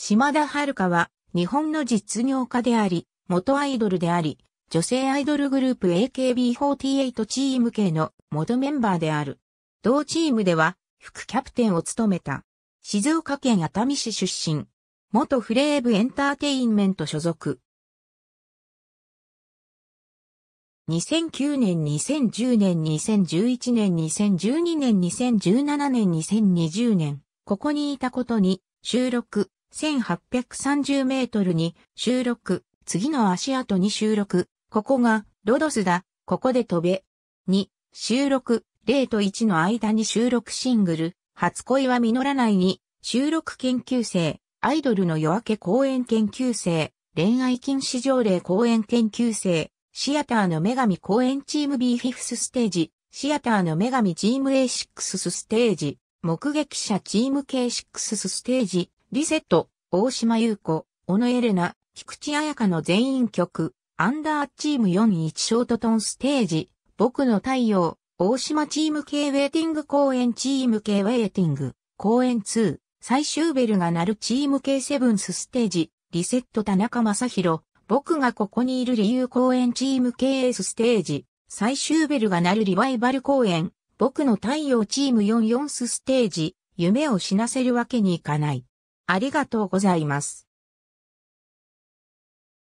島田遥は、日本の実業家であり、元アイドルであり、女性アイドルグループ AKB48 チーム系の元メンバーである。同チームでは、副キャプテンを務めた。静岡県熱海市出身。元フレーブエンターテインメント所属。2009年、2010年、2011年、2012年、2017年、2020年、ここにいたことに、収録、1830メートルに収録、次の足跡に収録、ここがロドスだ、ここで飛べ。2、収録、0と1の間に収録シングル、初恋は実らないに、収録研究生、アイドルの夜明け公演研究生、恋愛禁止条例公演研究生、シアターの女神公演チーム B5 ステージ、シアターの女神チーム A6 ステージ、目撃者チーム K6 ステージ、リセット、大島優子、小野エレナ、菊池彩香の全員曲、アンダーチーム41ショートトンステージ、僕の太陽、大島チーム系ウェイティング公演チーム系ウェイティング、公演2、最終ベルが鳴るチーム系セブンスステージ、リセット田中正宏、僕がここにいる理由公演チーム系エースステージ、最終ベルが鳴るリバイバル公演、僕の太陽チーム44スステージ、夢を死なせるわけにいかない。ありがとうございます。